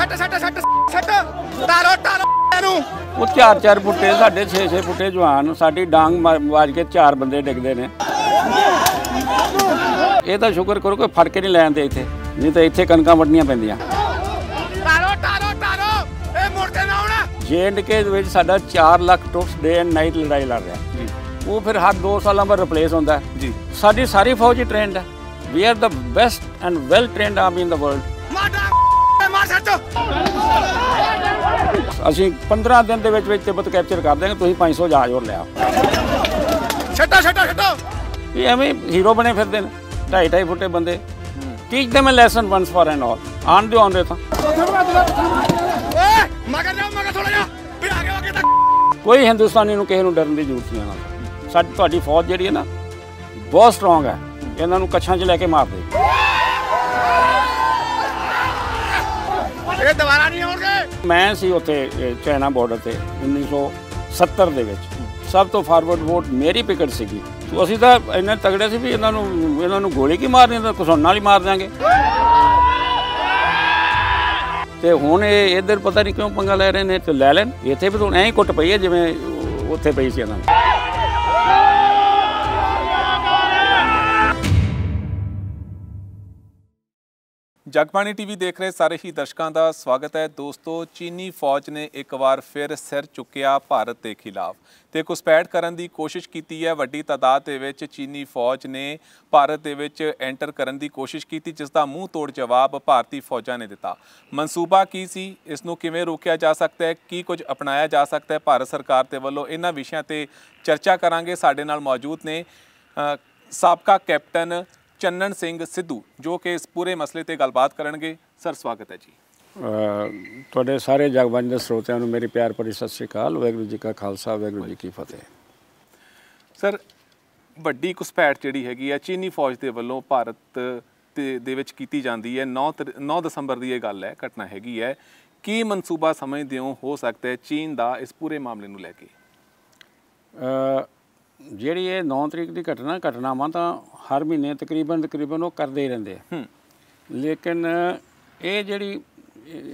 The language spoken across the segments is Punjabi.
ਸੱਟ ਸੱਟ ਸੱਟ ਸੱਟ ਤਾਰੋ ਤਾਰੋ ਨੂੰ ਉਹ ਚਾਰ ਚਾਰ ਫੁੱਟੇ ਸਾਡੇ 6-6 ਫੁੱਟੇ ਜਵਾਨ ਸਾਡੀ ਡਾਂਗ ਵਾਜ ਕੇ ਚਾਰ ਬੰਦੇ ਡਿੱਗਦੇ ਨੇ ਇਹ ਤਾਂ ਸ਼ੁਕਰ ਕਰੋ ਕੋਈ ਫੜ ਕੇ ਨਹੀਂ ਲੈਂਦੇ ਇੱਥੇ ਨਹੀਂ ਤਾਂ ਇੱਥੇ ਕਣਕਾਂ ਵੱਢਣੀਆਂ ਪੈਂਦੀਆਂ ਜੇਂਡ ਕੇ ਇਹ ਨਾ ਵਿੱਚ ਸਾਡਾ 4 lakh troops day and night ਲੜਾਈ ਲੜ ਰਿਹਾ ਜੀ ਉਹ ਫਿਰ ਹਰ 2 ਸਾਲਾਂ ਬਾਅਦ ਰਿਪਲੇਸ ਹੁੰਦਾ ਜੀ ਸਾਡੀ ਸਾਰੀ ਫੌਜ ਹੀ ਟ੍ਰੇਨਡ ਹੈ we are the best and well trained army in the world ਵਿੱਚ ਅਸੀਂ 15 ਦਿਨ ਦੇ ਵਿੱਚ ਵਿੱਚ ਤਿੱਬਤ ਕੈਪਚਰ ਕਰ ਦਿਆਂਗੇ ਤੁਸੀਂ 500 ਜਹਾਜ਼ ਹੋਰ ਲਿਆ ਛੱਟਾ ਛੱਟਾ ਛੱਟਾ ਇਹ ਐਵੇਂ ਹੀਰੋ ਬਣੇ ਫਿਰਦੇ ਨੇ ਢਾਈ ਢਾਈ ਫੁੱਟੇ ਬੰਦੇ teach them lesson once for and all ਆਨ ਦਿਓ ਆਨ ਦੇ ਥੋੜਾ ਜਾ ਵੀ ਆਗੇ ਤਾਂ ਕੋਈ ਹਿੰਦੁਸਤਾਨੀ ਨੂੰ ਕਿਸੇ ਨੂੰ ਡਰਨ ਦੀ ਜ਼ਰੂਰਤ ਨਹੀਂ ਆਣਾ ਸਾਡੀ ਤੁਹਾਡੀ ਫੌਜ ਜਿਹੜੀ ਹੈ ਨਾ ਬਹੁਤ ਸਟਰੋਂਗ ਹੈ ਇਹਨਾਂ ਨੂੰ ਕੱਛਾਂ 'ਚ ਲੈ ਕੇ ਮਾਰ ਦੇ ਮੈਂ ਸੀ ਉੱਥੇ ਚਾਈਨਾ ਬਾਰਡਰ ਤੇ 1970 ਦੇ ਵਿੱਚ ਸਭ ਤੋਂ ਫਾਰਵਰਡ ਵੋਟ ਮੇਰੀ ਪਿਕਟ ਸੀਗੀ ਸੋ ਅਸੀਂ ਤਾਂ ਇੰਨੇ ਤਗੜੇ ਸੀ ਵੀ ਇਹਨਾਂ ਨੂੰ ਇਹਨਾਂ ਨੂੰ ਗੋਲੀ ਕੀ ਮਾਰਨੀ ਤਾਂ ਕੁਸੌਣ ਨਾਲ ਹੀ ਮਾਰ ਦਾਂਗੇ ਤੇ ਹੁਣ ਇਹ ਇਧਰ ਪਤਾ ਨਹੀਂ ਕਿਉਂ ਪੰਗਾ ਲੈ ਰਹੇ ਨੇ ਤੇ ਲੈ ਲੈਣ ਇੱਥੇ ਵੀ ਤਾਂ ਐਂ ਹੀ ਕੁੱਟ ਪਈ ਹੈ ਜਿਵੇਂ ਉੱਥੇ ਪਈ ਸੀ ਇਹਨਾਂ ਨੂੰ ਜਗਬਾਣੀ ਟੀਵੀ ਦੇਖ ਰਹੇ ਸਾਰੇ ਹੀ ਦਰਸ਼ਕਾਂ ਦਾ ਸਵਾਗਤ ਹੈ ਦੋਸਤੋ ਚੀਨੀ ਫੌਜ ਨੇ ਇੱਕ ਵਾਰ ਫਿਰ ਸਿਰ ਚੁੱਕਿਆ ਭਾਰਤ ਦੇ ਖਿਲਾਫ ਤੇ ਕੁਸਪੈਟ ਕਰਨ ਦੀ ਕੋਸ਼ਿਸ਼ ਕੀਤੀ ਹੈ ਵੱਡੀ ਤਾਦਾਦ ਦੇ ਵਿੱਚ ਚੀਨੀ ਫੌਜ ਨੇ ਭਾਰਤ ਦੇ ਵਿੱਚ ਐਂਟਰ ਕਰਨ ਦੀ ਕੋਸ਼ਿਸ਼ ਕੀਤੀ ਜਿਸ ਦਾ ਮੂੰਹ ਤੋੜ ਜਵਾਬ ਭਾਰਤੀ ਫੌਜਾਂ ਨੇ ਦਿੱਤਾ ਮਨਸੂਬਾ ਕੀ ਸੀ ਇਸ ਨੂੰ ਕਿਵੇਂ ਰੋਕਿਆ ਜਾ ਸਕਦਾ ਹੈ ਕੀ ਕੁਝ ਅਪਣਾਇਆ ਜਾ ਸਕਦਾ ਹੈ ਭਾਰਤ ਸਰਕਾਰ ਦੇ ਵੱਲੋਂ ਇਹਨਾਂ ਵਿਸ਼ਿਆਂ ਤੇ ਚਰਚਾ ਕਰਾਂਗੇ ਸਾਡੇ ਨਾਲ ਮੌਜੂਦ ਨੇ ਸਾਬਕਾ ਕੈਪਟਨ ਚੰਨਣ ਸਿੰਘ ਸਿੱਧੂ ਜੋ ਕਿ ਇਸ ਪੂਰੇ ਮਸਲੇ ਤੇ ਗੱਲਬਾਤ ਕਰਨਗੇ ਸਰ ਸਵਾਗਤ ਹੈ ਜੀ ਤੁਹਾਡੇ ਸਾਰੇ ਜਗਬਾਣੀ ਦੇ ਸਰੋਤਿਆਂ ਨੂੰ ਮੇਰੀ ਪਿਆਰ ਭਰੀ ਸਤਿ ਸ੍ਰੀ ਅਕਾਲ ਵੈਗੁਰੂ ਜੀ ਕਾ ਖਾਲਸਾ ਵੈਗੁਰੂ ਜੀ ਕੀ ਫਤਿਹ ਸਰ ਵੱਡੀ ਕੁਸਪੈਟ ਜਿਹੜੀ ਹੈਗੀ ਹੈ ਚੀਨੀ ਫੌਜ ਦੇ ਵੱਲੋਂ ਭਾਰਤ ਦੇ ਵਿੱਚ ਕੀਤੀ ਜਾਂਦੀ ਹੈ 9 9 ਦਸੰਬਰ ਦੀ ਇਹ ਗੱਲ ਹੈ ਘਟਨਾ ਹੈਗੀ ਹੈ ਕੀ ਮਨਸੂਬਾ ਸਮਝਦੇ ਹੋ ਹੋ ਸਕਦਾ ਹੈ ਚੀਨ ਦਾ ਇਸ ਪੂਰੇ ਮਾਮਲੇ ਨੂੰ ਲੈ ਕੇ ਜਿਹੜੀ ਇਹ 9 ਤਰੀਕ ਦੀ ਘਟਨਾ ਘਟਨਾਵਾਂ ਤਾਂ ਹਰ ਮਹੀਨੇ ਤਕਰੀਬਨ ਤਕਰੀਬਨ ਉਹ ਕਰਦੇ ਹੀ ਰਹਿੰਦੇ ਆ ਲੇਕਿਨ ਇਹ ਜਿਹੜੀ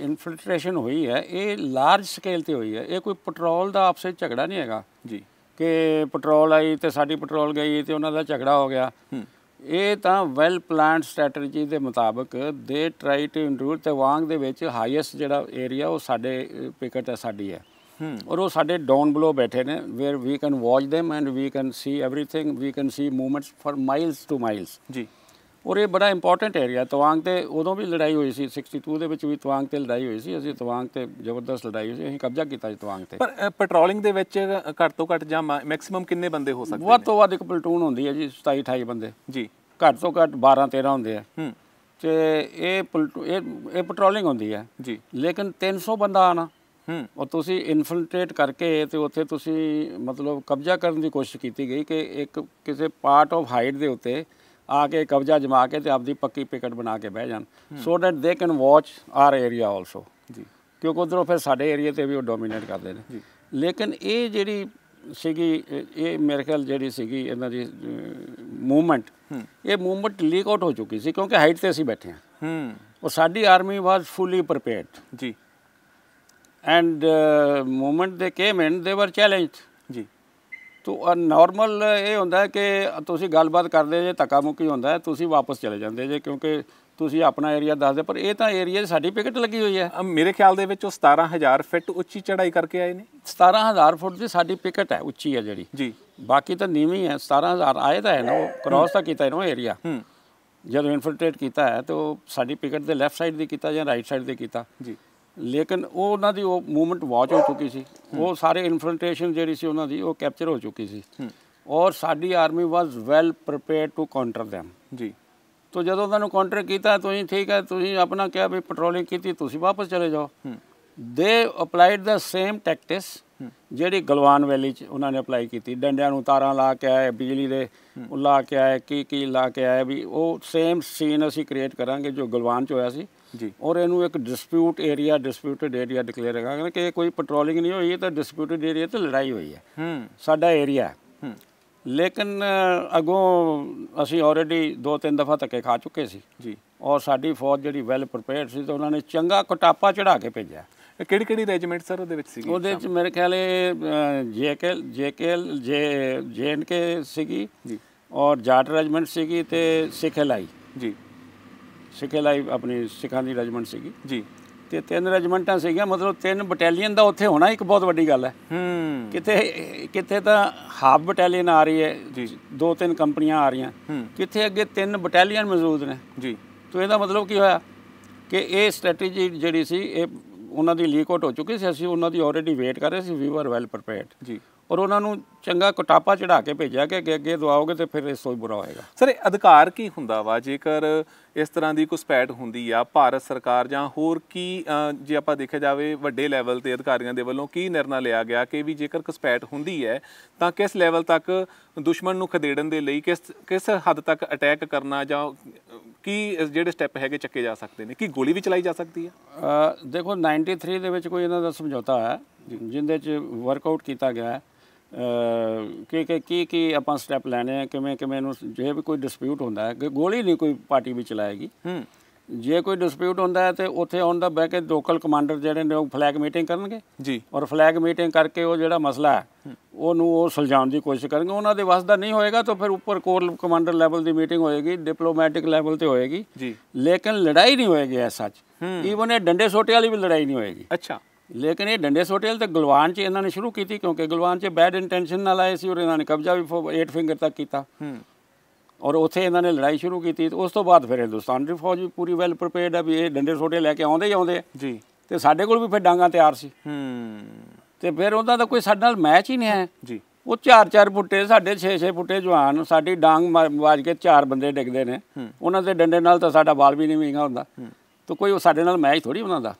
ਇਨਫਿਲਟ੍ਰੇਸ਼ਨ ਹੋਈ ਹੈ ਇਹ ਲਾਰਜ ਸਕੇਲ ਤੇ ਹੋਈ ਹੈ ਇਹ ਕੋਈ ਪੈਟਰੋਲ ਦਾ ਆਪਸੇ ਝਗੜਾ ਨਹੀਂ ਹੈਗਾ ਜੀ ਕਿ ਪੈਟਰੋਲ ਆਈ ਤੇ ਸਾਡੀ ਪੈਟਰੋਲ ਗਈ ਤੇ ਉਹਨਾਂ ਦਾ ਝਗੜਾ ਹੋ ਗਿਆ ਇਹ ਤਾਂ ਵੈਲ ਪਲਾਨਡ ਸਟ੍ਰੈਟਜੀ ਦੇ ਮੁਤਾਬਕ ਦੇ ਟ੍ਰਾਈ ਟੂ ਇਨਰੂਲ ਤੇ ਵਾਂਗ ਦੇ ਵਿੱਚ ਹਾਈਐਸਟ ਜਿਹੜਾ ਏਰੀਆ ਉਹ ਸਾਡੇ ਪਿਕਟ ਹੈ ਸਾਡੀ ਹੈ ਔਰ ਉਹ ਸਾਡੇ ਡਾਊਨ ਬਲੋ ਬੈਠੇ ਨੇ where we can watch them and we can see everything we can see movements for miles to miles ਜੀ ਔਰ ਇਹ ਬੜਾ ਇੰਪੋਰਟੈਂਟ ਏਰੀਆ ਤਵਾਂਗ ਤੇ ਉਦੋਂ ਵੀ ਲੜਾਈ ਹੋਈ ਸੀ 62 ਦੇ ਵਿੱਚ ਵੀ ਤਵਾਂਗ ਤੇ ਲੜਾਈ ਹੋਈ ਸੀ ਅਸੀਂ ਤਵਾਂਗ ਤੇ ਜ਼ਬਰਦਸਤ ਲੜਾਈ ਹੋਈ ਸੀ ਅਸੀਂ ਕਬਜ਼ਾ ਕੀਤਾ ਸੀ ਤਵਾਂਗ ਤੇ ਪਰ ਪੈਟਰੋਲਿੰਗ ਦੇ ਵਿੱਚ ਘੱਟ ਤੋਂ ਘੱਟ ਜਾਂ ਮੈਕਸਿਮਮ ਕਿੰਨੇ ਬੰਦੇ ਹੋ ਸਕਦੇ ਵੱਧ ਤੋਂ ਵੱਧ ਇੱਕ ਪਲਟੂਨ ਹੁੰਦੀ ਹੈ ਜੀ 27 28 ਬੰਦੇ ਜੀ ਘੱਟ ਤੋਂ ਘੱਟ 12 13 ਹੁੰਦੇ ਆ ਹੂੰ ਤੇ ਇਹ ਇਹ ਇਹ ਪੈਟਰੋਲਿੰਗ ਹੁੰਦੀ ਹੈ ਜੀ ਲੇਕਿਨ 300 ਬੰਦਾ ਆਣਾ ਹੂੰ ਉਹ ਤੁਸੀਂ ਇਨਫਿਲਟ੍ਰੇਟ ਕਰਕੇ ਤੇ ਉੱਥੇ ਤੁਸੀਂ ਮਤਲਬ ਕਬਜ਼ਾ ਕਰਨ ਦੀ ਕੋਸ਼ਿਸ਼ ਕੀਤੀ ਗਈ ਕਿ ਇੱਕ ਕਿਸੇ ਪਾਰਟ ਆਫ ਹਾਈਟ ਦੇ ਉੱਤੇ ਆ ਕੇ ਕਬਜ਼ਾ ਜਮਾ ਕੇ ਤੇ ਆਪਦੀ ਪੱਕੀ ਪਿਕਟ ਬਣਾ ਕੇ ਬਹਿ ਜਾਣ so that they can watch our area also ਜੀ ਕਿਉਂਕਿ ਉਧਰੋਂ ਫਿਰ ਸਾਡੇ ਏਰੀਆ ਤੇ ਵੀ ਉਹ ਡੋਮੀਨੇਟ ਕਰਦੇ ਨੇ ਜੀ ਲੇਕਿਨ ਇਹ ਜਿਹੜੀ ਸੀਗੀ ਇਹ ਮੇਰੇ ਖਿਆਲ ਜਿਹੜੀ ਸੀਗੀ ਇਹਨਾਂ ਦੀ ਮੂਵਮੈਂਟ ਇਹ ਮੂਵਮੈਂਟ ਲੀਕ ਆਊਟ ਹੋ ਚੁੱਕੀ ਸੀ ਕਿਉਂਕਿ ਹਾਈਟ ਤੇ ਅਸੀਂ ਬੈਠੇ ਹਾਂ ਹੂੰ ਉਹ ਸਾਡੀ ਆਰਮੀ ਵਾਸ ਫੁੱਲੀ ਪ੍ਰਪੇਅਰਡ ਜੀ and moment they came and they were were ਜੀ ਤੋ ਨਾਰਮਲ ਇਹ ਹੁੰਦਾ ਹੈ ਕਿ ਤੁਸੀਂ ਗੱਲਬਾਤ ਕਰਦੇ ਜੇ ਧੱਕਾ ਮੁੱਕੀ ਹੁੰਦਾ ਹੈ ਤੁਸੀਂ ਵਾਪਸ ਚਲੇ ਜਾਂਦੇ ਜੇ ਕਿਉਂਕਿ ਤੁਸੀਂ ਆਪਣਾ ਏਰੀਆ ਦੱਸਦੇ ਪਰ ਇਹ ਤਾਂ ਏਰੀਆ ਸਾਡੀ ਪਿਕਟ ਲੱਗੀ ਹੋਈ ਹੈ ਮੇਰੇ ਖਿਆਲ ਦੇ ਵਿੱਚ ਉਹ 17000 ਫੁੱਟ ਉੱਚੀ ਚੜ੍ਹਾਈ ਕਰਕੇ ਆਏ ਨੇ 17000 ਫੁੱਟ ਦੀ ਸਾਡੀ ਪਿਕਟ ਹੈ ਉੱਚੀ ਹੈ ਜਿਹੜੀ ਜੀ ਬਾਕੀ ਤਾਂ ਨੀਵੀਂ ਹੈ 17000 ਆਏ ਤਾਂ ਹੈ ਨਾ ਉਹ ਕ੍ਰਾਸ ਤਾਂ ਕੀਤਾ ਇਹਨੂੰ ਏਰੀਆ ਹੂੰ ਜਦੋਂ ਇਨਫਿਲਟ੍ਰੇਟ ਕੀਤਾ ਹੈ ਤਾਂ ਸਾਡੀ ਪਿਕਟ ਦੇ ਲੈਫਟ ਸਾਈਡ ਦੀ ਕੀਤਾ ਜਾਂ ਰਾਈਟ ਸਾਈਡ ਦੇ ਕੀਤਾ ਜੀ ਲੇਕਿਨ ਉਹ ਉਹਨਾਂ ਦੀ ਉਹ ਮੂਵਮੈਂਟ ਵਾਚ ਹੋ ਚੁੱਕੀ ਸੀ ਉਹ ਸਾਰੇ ਇਨਫਲਟ੍ਰੇਸ਼ਨ ਜਿਹੜੀ ਸੀ ਉਹਨਾਂ ਦੀ ਉਹ ਕੈਪਚਰ ਹੋ ਚੁੱਕੀ ਸੀ ਔਰ ਸਾਡੀ army was well prepare to counter them ਜੀ ਤੋ ਜਦੋਂ ਉਹਨਾਂ ਨੂੰ ਕਾਊਂਟਰ ਕੀਤਾ ਤੁਸੀਂ ਠੀਕ ਹੈ ਤੁਸੀਂ ਆਪਣਾ ਕਿਹਾ ਵੀ ਪੈਟਰੋਲਿੰਗ ਕੀਤੀ ਤੁਸੀਂ ਵਾਪਸ ਚਲੇ ਜਾਓ ਦੇ ਅਪਲਾਈਡ ਦਾ ਸੇਮ ਟੈਕਟਿਸ ਜਿਹੜੀ ਗਲਵਾਨ ਵੈਲੀ ਚ ਉਹਨਾਂ ਨੇ ਅਪਲਾਈ ਕੀਤੀ ਡੰਡਿਆਂ ਨੂੰ ਤਾਰਾਂ ਲਾ ਕੇ ਆਏ ਬਿਜਲੀ ਦੇ ਉਹ ਲਾ ਕੇ ਆਏ ਕੀ ਕੀ ਲਾ ਕੇ ਆਏ ਵੀ ਉਹ ਸੇਮ ਸੀਨ ਅਸੀਂ ਕ੍ਰੀਏਟ ਕਰਾਂਗੇ ਜੋ ਗਲਵਾਨ ਚ ਹੋਇਆ ਸੀ ਜੀ ਔਰ ਇਹਨੂੰ ਇੱਕ dispute area disputed area declare ਕਰਾਂਗੇ ਕਿ ਕੋਈ ਪੈਟਰੋਲਿੰਗ ਨਹੀਂ ਹੋਈ ਇਹ ਤਾਂ ਡਿਸਪਿਊਟਡ ਏਰੀਆ ਤੇ ਲੜਾਈ ਹੋਈ ਹੈ ਹੂੰ ਸਾਡਾ ਏਰੀਆ ਲੇਕਿਨ ਅਗੋਂ ਅਸੀਂ ਆਲਰੇਡੀ ਦੋ ਤਿੰਨ ਦਫਾ ਧੱਕੇ ਖਾ ਚੁੱਕੇ ਸੀ ਜੀ ਔਰ ਸਾਡੀ ਫੌਜ ਜਿਹੜੀ ਵੈਲ ਪ੍ਰਪੇਅਰਡ ਸੀ ਤਾਂ ਉਹਨਾਂ ਨੇ ਚੰਗਾ ਕਟਾਪਾ ਚੜਾ ਕੇ ਭੇਜਿਆ ਕਿਹੜੀ ਕਿਹੜੀ ਰੈਜੀਮੈਂਟ ਸਰ ਉਹਦੇ ਵਿੱਚ ਸੀਗੀ ਉਹਦੇ ਵਿੱਚ ਮੇਰੇ ਖਿਆਲ ਇਹ ਜੇਕੇਐਲ ਜੇਕੇਐਲ ਜੇ ਜੇਐਨਕੇ ਸੀਗੀ ਜੀ ਔਰ ਜਾਟ ਰੈਜੀਮੈਂਟ ਸੀਗੀ ਤੇ ਸਿੱਖ ਐਲਆਈ ਜੀ ਸਿੱਖੇ ਲਾਈ ਆਪਣੀ ਸਿੱਖਾਂ ਦੀ ਰੈਜੀਮੈਂਟ ਸੀਗੀ ਜੀ ਤੇ ਤਿੰਨ ਰੈਜੀਮੈਂਟਾਂ ਸੀਗੀਆਂ ਮਤਲਬ ਤਿੰਨ ਬਟਾਲੀਅਨ ਦਾ ਉੱਥੇ ਹੋਣਾ ਇੱਕ ਬਹੁਤ ਵੱਡੀ ਗੱਲ ਹੈ ਹੂੰ ਕਿਤੇ ਕਿਤੇ ਤਾਂ ਹਾਫ ਬਟਾਲੀਅਨ ਆ ਰਹੀ ਹੈ ਜੀ ਦੋ ਤਿੰਨ ਕੰਪਨੀਆਂ ਆ ਰਹੀਆਂ ਕਿਤੇ ਅੱਗੇ ਤਿੰਨ ਬਟਾਲੀਅਨ ਮੌਜੂਦ ਨੇ ਜੀ ਤੋਂ ਇਹਦਾ ਮਤਲਬ ਕੀ ਹੋਇਆ ਕਿ ਇਹ ਸਟ੍ਰੈਟੇਜੀ ਜਿਹੜੀ ਸੀ ਇਹ ਉਹਨਾਂ ਦੀ ਲੀਕ ਆਊਟ ਹੋ ਚੁੱਕੀ ਸੀ ਅਸੀਂ ਉਹਨਾਂ ਦੀ ਆਲਰੇਡੀ ਵੇਟ ਕਰ ਰਹੇ ਸੀ ਵੀ ਵਰ ਵੈਲ ਪ੍ਰਪੇਅਰਡ ਜੀ ਔਰ ਉਹਨਾਂ ਨੂੰ ਚੰਗਾ ਕੋਟਾਪਾ ਚੜਾ ਕੇ ਭੇਜਿਆ ਕਿ ਅੱਗੇ ਅੱਗੇ ਦਵਾਓਗੇ ਤੇ ਫਿਰ ਇਹ ਸੋਈ ਬੁਰਾ ਹੋਏਗਾ ਸਰ ਇਹ ਅਧਿਕਾਰ ਕੀ ਹੁੰਦਾ ਵਾ ਜੇਕਰ ਇਸ ਤਰ੍ਹਾਂ ਦੀ ਘੁਸਪੈਠ ਹੁੰਦੀ ਆ ਭਾਰਤ ਸਰਕਾਰ ਜਾਂ ਹੋਰ ਕੀ ਜੇ ਆਪਾਂ ਦੇਖਿਆ ਜਾਵੇ ਵੱਡੇ ਲੈਵਲ ਤੇ ਅਧਿਕਾਰੀਆਂ ਦੇ ਵੱਲੋਂ ਕੀ ਨਿਰਣਾ ਲਿਆ ਗਿਆ ਕਿ ਵੀ ਜੇਕਰ ਘੁਸਪੈਠ ਹੁੰਦੀ ਹੈ ਤਾਂ ਕਿਸ ਲੈਵਲ ਤੱਕ ਦੁਸ਼ਮਣ ਨੂੰ ਖਦੇੜਨ ਦੇ ਲਈ ਕਿਸ ਕਿਸ ਹੱਦ ਤੱਕ ਅਟੈਕ ਕਰਨਾ ਜਾਂ ਕੀ ਜਿਹੜੇ ਸਟੈਪ ਹੈਗੇ ਚੱਕੇ ਜਾ ਸਕਦੇ ਨੇ ਕੀ ਗੋਲੀ ਵੀ ਚਲਾਈ ਜਾ ਸਕਦੀ ਹੈ ਦੇਖੋ 93 ਦੇ ਵਿੱਚ ਕੋਈ ਇਹਨਾਂ ਦਾ ਸਮਝੌਤਾ ਹੈ ਜਿੰਦੇ ਚ ਵਰਕਆਊਟ ਕੀਤਾ ਗਿਆ ਹੈ ਕਿ ਕੀ ਕੀ ਕੀ ਆਪਾਂ ਸਟੈਪ ਲੈਣੇ ਆ ਕਿਵੇਂ ਕਿਵੇਂ ਨੂੰ ਜੇ ਵੀ ਕੋਈ ਡਿਸਪਿਊਟ ਹੁੰਦਾ ਹੈ ਕਿ ਗੋਲੀ ਨਹੀਂ ਕੋਈ ਪਾਰਟੀ ਵੀ ਚਲਾਏਗੀ ਜੇ ਕੋਈ ਡਿਸਪਿਊਟ ਹੁੰਦਾ ਹੈ ਤੇ ਉੱਥੇ ਆਉਣ ਦਾ ਬਹਿ ਕੇ ਲੋਕਲ ਕਮਾਂਡਰ ਜਿਹੜੇ ਨੇ ਉਹ ਫਲੈਗ ਮੀਟਿੰਗ ਕਰਨਗੇ ਜੀ ਔਰ ਫਲੈਗ ਮੀਟਿੰਗ ਕਰਕੇ ਉਹ ਜਿਹੜਾ ਮਸਲਾ ਹੈ ਉਹਨੂੰ ਉਹ ਸੁਲਝਾਉਣ ਦੀ ਕੋਸ਼ਿਸ਼ ਕਰਨਗੇ ਉਹਨਾਂ ਦੇ ਵੱਸ ਦਾ ਨਹੀਂ ਹੋਏਗਾ ਤਾਂ ਫਿਰ ਉੱਪਰ ਕੋਰ ਕਮਾਂਡਰ ਲੈਵਲ ਦੀ ਮੀਟਿੰਗ ਹੋਏਗੀ ਡਿਪਲੋਮੈਟਿਕ ਲੈਵਲ ਤੇ ਹੋਏਗੀ ਜੀ ਲੇਕਿਨ ਲੜਾਈ ਨਹੀਂ ਹੋਏਗੀ ਐ ਸੱਚ ਈਵਨ ਇਹ ਡੰਡੇ ਸੋਟੇ ਵਾਲੀ ਵੀ ਲੜਾਈ ਨਹੀਂ ਹੋਏਗੀ ਅੱਛਾ ਲੇਕਿਨ ਇਹ ਡੰਡੇ ਸੋਟੇਲ ਤੇ ਗਲਵਾਨ 'ਚ ਇਹਨਾਂ ਨੇ ਸ਼ੁਰੂ ਕੀਤੀ ਕਿਉਂਕਿ ਗਲਵਾਨ 'ਚ ਬੈਡ ਇੰਟੈਂਸ਼ਨ ਨਾਲ ਆਏ ਸੀ ਔਰ ਇਹਨਾਂ ਨੇ ਕਬਜ਼ਾ ਵੀ 8 ਫਿੰਗਰ ਤੱਕ ਕੀਤਾ ਹੂੰ ਔਰ ਉੱਥੇ ਇਹਨਾਂ ਨੇ ਲੜਾਈ ਸ਼ੁਰੂ ਕੀਤੀ ਉਸ ਤੋਂ ਬਾਅਦ ਫਿਰ ਹਿੰਦੁਸਤਾਨ ਦੀ ਫੌਜ ਵੀ ਪੂਰੀ ਵੈਲ ਪ੍ਰਪੇਅਰਡ ਆ ਵੀ ਇਹ ਡੰਡੇ ਸੋਟੇ ਲੈ ਕੇ ਆਉਂਦੇ ਹੀ ਆਉਂਦੇ ਜੀ ਤੇ ਸਾਡੇ ਕੋਲ ਵੀ ਫਿਰ ਡਾਂਗਾ ਤਿਆਰ ਸੀ ਹੂੰ ਤੇ ਫਿਰ ਉਹਨਾਂ ਦਾ ਕੋਈ ਸਾਡੇ ਨਾਲ ਮੈਚ ਹੀ ਨਹੀਂ ਹੈ ਜੀ ਉਹ ਚਾਰ ਚਾਰ ਬੁੱਟੇ ਸਾਡੇ 6-6 ਬੁੱਟੇ ਜਵਾਨ ਸਾਡੀ ਡਾਂਗ ਮਾਰ ਕੇ ਚਾਰ ਬੰਦੇ ਡਿੱਗਦੇ ਨੇ ਉਹਨਾਂ ਦੇ ਡੰਡੇ ਨਾਲ ਤਾਂ ਸਾਡਾ ਬਾਲ ਵੀ ਨਹੀਂ ਵਿੰਗਾ ਹੁੰਦਾ ਤਾਂ ਕੋਈ ਸਾਡੇ ਨਾਲ ਮੈਚ ਥੋੜੀ ਬਣਾਉਂਦਾ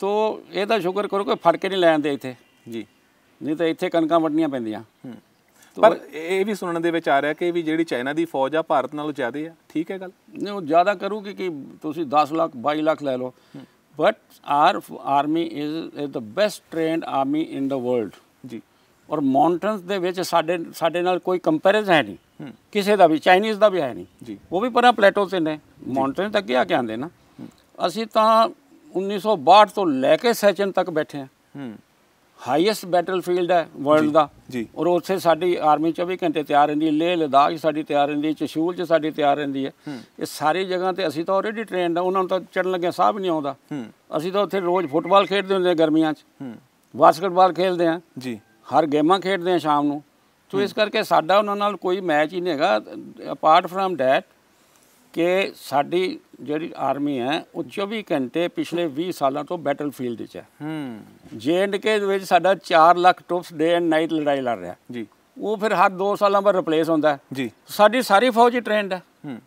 ਤੋ ਇਹਦਾ ਸ਼ੁਕਰ ਕਰੋ ਕੋਈ ਫੜ ਕੇ ਨਹੀਂ ਦੇ ਇੱਥੇ ਜੀ ਨਹੀਂ ਤਾਂ ਇੱਥੇ ਕਣਕਾਂ ਵੱਢਣੀਆਂ ਪੈਂਦੀਆਂ ਪਰ ਇਹ ਵੀ ਸੁਣਨ ਦੇ ਵਿੱਚ ਆ ਰਿਹਾ ਕਿ ਵੀ ਜਿਹੜੀ ਚਾਈਨਾ ਦੀ ਫੌਜ ਆ ਭਾਰਤ ਨਾਲੋਂ ਜ਼ਿਆਦਾ ਆ ਠੀਕ ਹੈ ਗੱਲ ਨਹੀਂ ਉਹ ਜ਼ਿਆਦਾ ਕਰੂਗੀ ਕਿ ਤੁਸੀਂ 10 ਲੱਖ 22 ਲੱਖ ਲੈ ਲਓ but our army is is the best trained army in the world ਜੀ ਔਰ ਮਾਊਂਟਨਸ ਦੇ ਵਿੱਚ ਸਾਡੇ ਸਾਡੇ ਨਾਲ ਕੋਈ ਕੰਪੈਰੀਜ਼ਨ ਹੈ ਨਹੀਂ ਕਿਸੇ ਦਾ ਵੀ ਚਾਈਨੀਜ਼ ਦਾ ਵੀ ਹੈ ਨਹੀਂ ਜੀ ਉਹ ਵੀ ਪਰਾਂ ਪਲੇਟੋ ਤੇ ਨੇ ਮਾਊਂਟਨ ਤੱਕ ਹੀ ਆ ਕੇ ਆਂਦੇ ਨਾ ਅਸੀਂ ਤਾਂ 1962 ਤੋਂ ਲੈ ਕੇ ਸੈਚਨ ਤੱਕ ਬੈਠੇ ਆ ਹਮ ਹਾਈਐਸਟ ਬੈਟਲਫੀਲਡ ਹੈ ਵਰਲਡ ਦਾ ਜੀ ਔਰ ਉੱਥੇ ਸਾਡੀ ਆਰਮੀ 24 ਘੰਟੇ ਤਿਆਰ ਰਹਿੰਦੀ ਹੈ ਲੇਹ ਲਦਾਖ ਸਾਡੀ ਤਿਆਰ ਰਹਿੰਦੀ ਹੈ ਚਸ਼ੂਲ 'ਚ ਸਾਡੀ ਤਿਆਰ ਰਹਿੰਦੀ ਹੈ ਇਹ ਸਾਰੀ ਜਗ੍ਹਾ ਤੇ ਅਸੀਂ ਤਾਂ ਆਲਰੇਡੀ ਟ੍ਰੇਨਡ ਆ ਉਹਨਾਂ ਨੂੰ ਤਾਂ ਚੜਨ ਲੱਗਿਆ ਸਾਹ ਵੀ ਨਹੀਂ ਆਉਂਦਾ ਅਸੀਂ ਤਾਂ ਉੱਥੇ ਰੋਜ਼ ਫੁੱਟਬਾਲ ਖੇਡਦੇ ਹੁੰਦੇ ਆ ਗਰਮੀਆਂ 'ਚ ਬਾਸਕਟਬਾਲ ਖੇਡਦੇ ਆ ਜੀ ਹਰ ਗੇਮਾਂ ਖੇਡਦੇ ਆ ਸ਼ਾਮ ਨੂੰ ਤੋ ਇਸ ਕਰਕੇ ਸਾਡਾ ਉਹਨਾਂ ਨਾਲ ਕੋਈ ਮੈਚ ਹੀ ਨਹੀਂ ਹੈਗਾ ਅਪਾਰਟ ਫਰਮ ਥੈਟ ਕਿ ਸਾਡੀ ਜਿਹੜੀ ਆਰਮੀ ਹੈ ਉਹ 24 ਘੰਟੇ ਪਿਛਲੇ 20 ਸਾਲਾਂ ਤੋਂ ਬੈਟਲਫੀਲਡ 'ਚ ਹੈ ਹੂੰ ਜੇਐਂਡਕੇ ਕੇ ਵਿੱਚ ਸਾਡਾ 4 lakh troops day and night ਲੜਾਈ ਲੜ ਰਿਹਾ ਜੀ ਉਹ ਫਿਰ ਹਰ 2 ਸਾਲਾਂ ਬਾਅਦ ਰਿਪਲੇਸ ਹੁੰਦਾ ਹੈ ਜੀ ਸਾਡੀ ਸਾਰੀ ਫੌਜ ਹੀ ਟ੍ਰੇਨਡ ਹੈ ਹੂੰ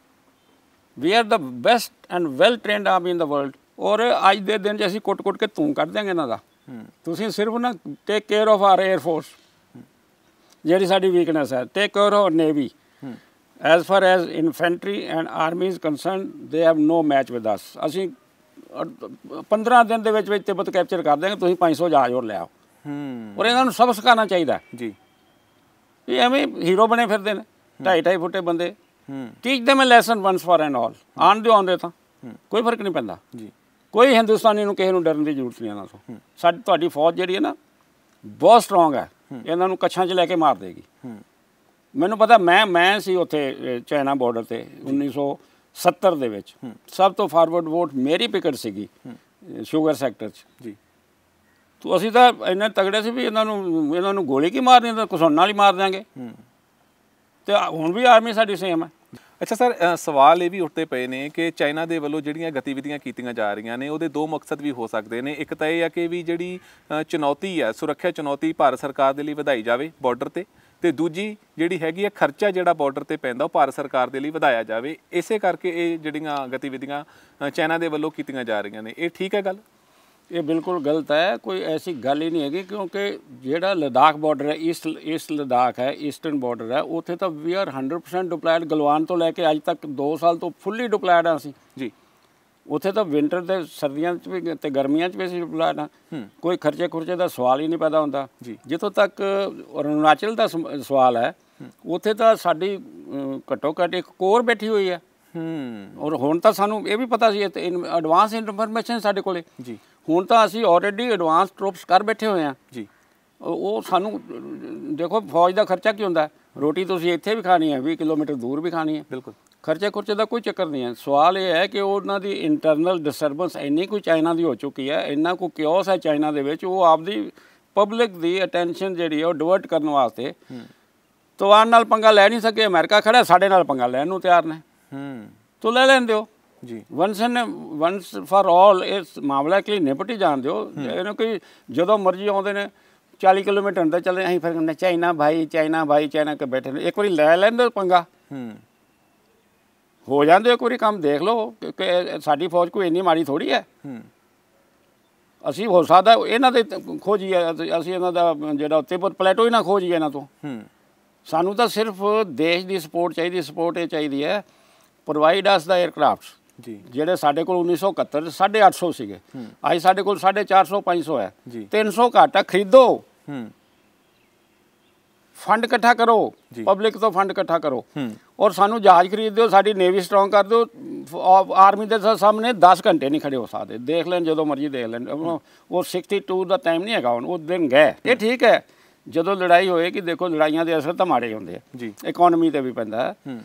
we are the best and well trained army in the world ਔਰ ਅੱਜ ਦੇ ਦਿਨ ਜੇ ਅਸੀਂ ਕੁੱਟ-ਕੁੱਟ ਕੇ ਤੂੰ ਕੱਢ ਦਿਆਂਗੇ ਇਹਨਾਂ ਦਾ ਹੂੰ ਤੁਸੀਂ ਸਿਰਫ ਨਾ take care of our air force ਜਿਹੜੀ ਸਾਡੀ ਵੀਕਨੈਸ ਹੈ take care of navy as far as infantry and army is they have no match with us ਅਸੀਂ 15 ਦਿਨ ਦੇ ਵਿੱਚ ਵਿੱਚ ਤਿੱਬਤ ਕੈਪਚਰ ਕਰ ਦਿਆਂਗੇ ਤੁਸੀਂ 500 ਜਹਾਜ਼ ਹੋਰ ਲੈ ਆਓ ਹੂੰ ਔਰ ਇਹਨਾਂ ਨੂੰ ਸਬਕ ਸਿਖਾਉਣਾ ਚਾਹੀਦਾ ਜੀ ਇਹ ਐਵੇਂ ਹੀਰੋ ਬਣੇ ਫਿਰਦੇ ਨੇ ਢਾਈ ਢਾਈ ਫੁੱਟੇ ਬੰਦੇ ਹੂੰ teach them lesson once for and all ਆਣ ਦਿਓ ਦੇ ਤਾਂ ਕੋਈ ਫਰਕ ਨਹੀਂ ਪੈਂਦਾ ਜੀ ਕੋਈ ਹਿੰਦੁਸਤਾਨੀ ਨੂੰ ਕਿਸੇ ਨੂੰ ਡਰਨ ਦੀ ਜ਼ਰੂਰਤ ਨਹੀਂ ਇਹਨਾਂ ਤੋਂ ਸਾਡੀ ਤੁਹਾਡੀ ਫੌਜ ਜਿਹੜੀ ਹੈ ਨਾ ਬਹੁਤ ਸਟਰੋਂਗ ਹੈ ਇਹਨਾਂ ਨੂੰ ਕੱਛਾਂ 'ਚ ਲੈ ਕੇ ਮਾਰ ਦੇਗੀ ਮੈਨੂੰ ਪਤਾ ਮੈਂ ਮੈਂ ਸੀ ਉੱਥੇ ਚਾਈਨਾ ਬਾਰਡਰ ਤੇ 1970 ਦੇ ਵਿੱਚ ਸਭ ਤੋਂ ਫਾਰਵਰਡ ਵੋਟ ਮੇਰੀ ਪਿਕਟ ਸੀਗੀ ਸ਼ੂਗਰ ਸੈਕਟਰ 'ਚ ਜੀ ਤੂੰ ਅਸੀਂ ਤਾਂ ਇੰਨੇ ਤਗੜੇ ਸੀ ਵੀ ਇਹਨਾਂ ਨੂੰ ਇਹਨਾਂ ਨੂੰ ਗੋਲੀ ਕੀ ਮਾਰਨੀ ਤਾਂ ਕੁਸਣ ਨਾਲ ਹੀ ਮਾਰ ਦਾਂਗੇ ਤੇ ਹੁਣ ਵੀ ਆਰਮੀ ਸਾਡੀ ਸੇਮ ਹੈ ਅੱਛਾ ਸਰ ਸਵਾਲ ਇਹ ਵੀ ਉੱਤੇ ਪਏ ਨੇ ਕਿ ਚਾਈਨਾ ਦੇ ਵੱਲੋਂ ਜਿਹੜੀਆਂ ਗਤੀਵਿਧੀਆਂ ਕੀਤੀਆਂ ਜਾ ਰਹੀਆਂ ਨੇ ਉਹਦੇ ਦੋ ਮਕਸਦ ਵੀ ਹੋ ਸਕਦੇ ਨੇ ਇੱਕ ਤਾਂ ਇਹ ਆ ਕਿ ਵੀ ਜਿਹੜੀ ਚੁਣੌਤੀ ਹੈ ਸੁਰੱਖਿਆ ਚੁਣੌਤੀ ਭਾਰਤ ਸਰਕਾਰ ਦੇ ਲਈ ਵਧਾਈ ਜਾਵੇ ਬਾਰਡਰ ਤੇ ਤੇ ਦੂਜੀ ਜਿਹੜੀ ਹੈਗੀ ਹੈ ਖਰਚਾ ਜਿਹੜਾ ਬਾਰਡਰ ਤੇ ਪੈਂਦਾ ਉਹ ਭਾਰਤ ਸਰਕਾਰ ਦੇ ਲਈ ਵਧਾਇਆ ਜਾਵੇ ਇਸੇ ਕਰਕੇ ਇਹ ਜਿਹੜੀਆਂ ਗਤੀਵਿਧੀਆਂ ਚਾਈਨਾ ਦੇ ਵੱਲੋਂ ਕੀਤੀਆਂ ਜਾ ਰਹੀਆਂ ਨੇ ਇਹ ਠੀਕ ਹੈ ਗੱਲ ਇਹ ਬਿਲਕੁਲ ਗਲਤ ਹੈ ਕੋਈ ਐਸੀ ਗੱਲ ਹੀ ਨਹੀਂ ਹੈਗੀ ਕਿਉਂਕਿ ਜਿਹੜਾ ਲਦਾਖ ਬਾਰਡਰ ਹੈ ਇਸ ਇਸ ਲਦਾਖ ਹੈ ਈਸਟਰਨ ਬਾਰਡਰ ਹੈ ਉੱਥੇ ਤਾਂ ਵੀ ਆਰ 100% ਡਿਪਲੋਇਡ ਗਲਵਾਨ ਤੋਂ ਲੈ ਕੇ ਅੱਜ ਤੱਕ 2 ਸਾਲ ਤੋਂ ਫੁੱਲੀ ਡਿਪਲੋਇਡ ਆ ਅਸੀਂ ਜੀ ਉੱਥੇ ਤਾਂ ਵਿੰਟਰ ਤੇ ਸਰਦੀਆਂ ਚ ਵੀ ਤੇ ਗਰਮੀਆਂ ਚ ਵੀ ਅਸੀਂ ਪਲਾਟ ਕੋਈ ਖਰਚੇ ਖੁਰਚੇ ਦਾ ਸਵਾਲ ਹੀ ਨਹੀਂ ਪੈਦਾ ਹੁੰਦਾ ਜਿੱਥੋਂ ਤੱਕ ਅਰੁਣਾਚਲ ਦਾ ਸਵਾਲ ਹੈ ਉੱਥੇ ਤਾਂ ਸਾਡੀ ਘਟੋ ਘਟ ਇੱਕ ਕੋਰ ਬੈਠੀ ਹੋਈ ਹੈ ਹੂੰ ਔਰ ਹੁਣ ਤਾਂ ਸਾਨੂੰ ਇਹ ਵੀ ਪਤਾ ਸੀ ਐਡਵਾਂਸ ਇਨਫੋਰਮੇਸ਼ਨ ਸਾਡੇ ਕੋਲੇ ਜੀ ਹੁਣ ਤਾਂ ਅਸੀਂ ਆਲਰੇਡੀ ਐਡਵਾਂਸ ਟ੍ਰੂਪਸ ਕਰ ਬੈਠੇ ਹੋਏ ਆ ਜੀ ਉਹ ਸਾਨੂੰ ਦੇਖੋ ਫੌਜ ਦਾ ਖਰਚਾ ਕੀ ਹੁੰਦਾ ਰੋਟੀ ਤੁਸੀਂ ਇੱਥੇ ਵੀ ਖਾਣੀ ਹੈ 20 ਕਿਲੋਮੀਟਰ ਦੂਰ ਵੀ ਖਾਣੀ ਹੈ ਬਿਲਕੁਲ ਖਰਚੇ ਖੁਰਚੇ ਦਾ ਕੋਈ ਚੱਕਰ ਨਹੀਂ ਹੈ ਸਵਾਲ ਇਹ ਹੈ ਕਿ ਉਹਨਾਂ ਦੀ ਇੰਟਰਨਲ ਡਿਸਟਰਬੈਂਸ ਇੰਨੀ ਕੋਈ ਚਾਈਨਾ ਦੀ ਹੋ ਚੁੱਕੀ ਹੈ ਇੰਨਾ ਕੋ ਕਿਓਸ ਹੈ ਚਾਈਨਾ ਦੇ ਵਿੱਚ ਉਹ ਆਪਦੀ ਪਬਲਿਕ ਦੀ ਅਟੈਂਸ਼ਨ ਜਿਹੜੀ ਹੈ ਉਹ ਡਿਵਰਟ ਕਰਨ ਵਾਸਤੇ ਹੂੰ ਤਵਾਨ ਨਾਲ ਪੰਗਾ ਲੈ ਨਹੀਂ ਸਕੇ ਅਮਰੀਕਾ ਖੜਾ ਸਾਡੇ ਨਾਲ ਪੰਗਾ ਲੈਣ ਨੂੰ ਤਿਆਰ ਨੇ ਹੂੰ ਤੋ ਲੈ ਲੈਂਦੇ ਹੋ ਜੀ once and once for all ਇਸ ਮਾਮਲਾ ਕਿ ਨਿਪਟੀ ਜਾਣ ਦਿਓ ਇਹਨੂੰ ਕੋਈ ਜਦੋਂ ਮਰਜ਼ੀ ਆਉਂਦੇ ਨੇ 40 ਕਿਲੋਮੀਟਰ ਅੰਦਰ ਚੱਲੇ ਅਸੀਂ ਫਿਰ ਕਹਿੰਦੇ ਚਾਈਨਾ ਭਾਈ ਚਾਈਨਾ ਭਾਈ ਚਾਈਨਾ ਕੇ ਬੈਠੇ ਨੇ ਇੱਕ ਵਾਰੀ ਲੈ ਲੈਣ ਪੰਗਾ ਹੂੰ ਹੋ ਜਾਂਦੇ ਇੱਕ ਵਾਰੀ ਕੰਮ ਦੇਖ ਲਓ ਕਿ ਸਾਡੀ ਫੌਜ ਕੋਈ ਇੰਨੀ ਮਾੜੀ ਥੋੜੀ ਹੈ ਅਸੀਂ ਹੋ ਸਕਦਾ ਇਹਨਾਂ ਦੇ ਖੋਜੀ ਅਸੀਂ ਇਹਨਾਂ ਦਾ ਜਿਹੜਾ ਤਿੱਬਤ ਪਲੇਟੋ ਹੀ ਨਾ ਖੋਜੀਏ ਇਹਨਾਂ ਤੋਂ ਸਾਨੂੰ ਤਾਂ ਸਿਰਫ ਦੇਸ਼ ਦੀ ਸਪੋਰਟ ਚਾਹੀਦੀ ਸਪੋਰਟ ਇਹ ਚਾਹੀਦੀ ਹੈ ਪ੍ਰੋਵਾਈਡ ਅਸ ਦਾ 에ਅਰਕ੍ਰਾਫਟਸ ਜੀ ਜਿਹੜੇ ਸਾਡੇ ਕੋਲ 1971 850 ਸੀਗੇ ਅੱਜ ਸਾਡੇ ਕੋਲ 450 500 ਹੈ 300 ਘਾਟਾ ਖਰੀਦੋ ਹੂੰ ਫੰਡ ਇਕੱਠਾ ਕਰੋ ਪਬਲਿਕ ਤੋਂ ਫੰਡ ਇਕੱਠਾ ਕਰੋ ਔਰ ਸਾਨੂੰ ਜਹਾਜ਼ ਖਰੀਦ ਦਿਓ ਸਾਡੀ ਨੇਵੀ ਸਟਰੋਂਗ ਕਰ ਦਿਓ ਆਰਮੀ ਦੇ ਸਾਹਮਣੇ 10 ਘੰਟੇ ਨਹੀਂ ਖੜੇ ਹੋ ਸਕਦੇ ਦੇਖ ਲੈਣ ਜਦੋਂ ਮਰਜ਼ੀ ਦੇਖ ਲੈਣ ਉਹ 62 ਦਾ ਟਾਈਮ ਨਹੀਂ ਹੈਗਾ ਉਹ ਦਿਨ ਗਏ ਇਹ ਠੀਕ ਹੈ ਜਦੋਂ ਲੜਾਈ ਹੋਏਗੀ ਦੇਖੋ ਲੜਾਈਆਂ ਦੇ ਅਸਰ ਤਾਂ ਮਾੜੇ ਹੁੰਦੇ ਆ ਜੀ ਇਕਨੋਮੀ ਤੇ ਵੀ ਪੈਂਦਾ ਹੈ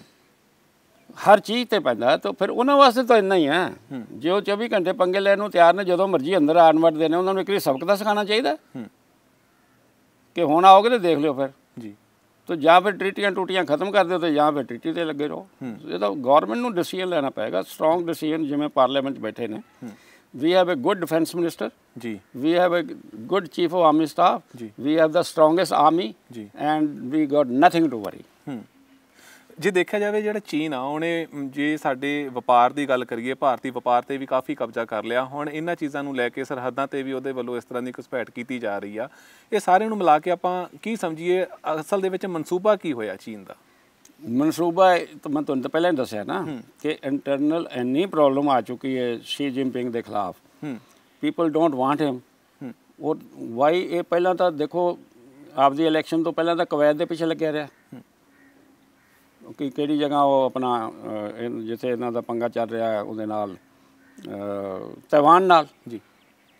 ਹਰ ਚੀਜ਼ ਤੇ ਪੈਂਦਾ ਤਾਂ ਫਿਰ ਉਹਨਾਂ ਵਾਸਤੇ ਤਾਂ ਇੰਨਾ ਹੀ ਹੈ ਜੇ ਉਹ 24 ਘੰਟੇ ਪੰਗੇ ਲੈਣ ਨੂੰ ਤਿਆਰ ਨੇ ਜਦੋਂ ਮਰਜ਼ੀ ਅੰਦਰ ਆਣ ਵੜ ਦੇਣੇ ਉਹਨਾਂ ਨੂੰ ਇੱਕ ਸਬਕ ਤਾਂ ਸਿਖਾਉਣਾ ਚਾਹੀਦਾ ਕਿ ਹੁਣ ਆਓਗੇ ਤੇ ਦੇਖ ਲਿਓ ਫਿਰ ਤੋ ਜਾਂ ਫਿਰ ਟ੍ਰੀਟੀਆਂ ਟੂਟੀਆਂ ਖਤਮ ਕਰ ਦਿਓ ਤੇ ਜਾਂ ਫਿਰ ਟ੍ਰੀਟੀ ਤੇ ਲੱਗੇ ਰਹੋ ਇਹ ਤਾਂ ਗਵਰਨਮੈਂਟ ਨੂੰ ਡਿਸੀਜਨ ਲੈਣਾ ਪਏਗਾ ਸਟਰੋਂਗ ਡਿਸੀਜਨ ਜਿਵੇਂ ਪਾਰਲੀਮੈਂਟ ਬੈਠੇ ਨੇ we have a good defence minister ਜੀ we have a good chief of army staff ਜੀ we have the strongest army ਜੀ and we got nothing to worry ਜੇ ਦੇਖਿਆ ਜਾਵੇ ਜਿਹੜਾ ਚੀਨ ਆ ਉਹਨੇ ਜੇ ਸਾਡੇ ਵਪਾਰ ਦੀ ਗੱਲ ਕਰੀਏ ਭਾਰਤੀ ਵਪਾਰ ਤੇ ਵੀ ਕਾਫੀ ਕਬਜ਼ਾ ਕਰ ਲਿਆ ਹੁਣ ਇਹਨਾਂ ਚੀਜ਼ਾਂ ਨੂੰ ਲੈ ਕੇ ਸਰਹੱਦਾਂ ਤੇ ਵੀ ਉਹਦੇ ਵੱਲੋਂ ਇਸ ਤਰ੍ਹਾਂ ਦੀ ਘੁਸਪੈਠ ਕੀਤੀ ਜਾ ਰਹੀ ਆ ਇਹ ਸਾਰੇ ਨੂੰ ਮਿਲਾ ਕੇ ਆਪਾਂ ਕੀ ਸਮਝੀਏ ਅਸਲ ਦੇ ਵਿੱਚ ਮਨਸੂਬਾ ਕੀ ਹੋਇਆ ਚੀਨ ਦਾ ਮਨਸੂਬਾ ਮੈਂ ਤੁਹਾਨੂੰ ਤਾਂ ਪਹਿਲਾਂ ਹੀ ਦੱਸਿਆ ਨਾ ਕਿ ਇੰਟਰਨਲ ਐਨੀ ਪ੍ਰੋਬਲਮ ਆ ਚੁੱਕੀ ਹੈ ਸ਼ੀ ਜਿੰਪਿੰਗ ਦੇ ਖਿਲਾਫ ਪੀਪਲ ਡੋਨਟ ਵਾਂਟ ਹਿਮ ਉਹ ਵਾਈ ਇਹ ਪਹਿਲਾਂ ਤਾਂ ਦੇਖੋ ਆਪਦੀ ਇਲੈਕਸ਼ਨ ਤੋਂ ਪਹਿਲਾਂ ਤਾਂ ਕਵੈਦ ਦੇ ਪਿੱਛੇ ਲੱਗਿਆ ਰਿਹਾ ਕਿ ਕਿਹੜੀ ਜਗ੍ਹਾ ਉਹ ਆਪਣਾ ਜਿੱਥੇ ਇਹਨਾਂ ਦਾ ਪੰਗਾ ਚੱਲ ਰਿਹਾ ਹੈ ਉਹਦੇ ਨਾਲ ਤਾਈਵਾਨ ਨਾਲ ਜੀ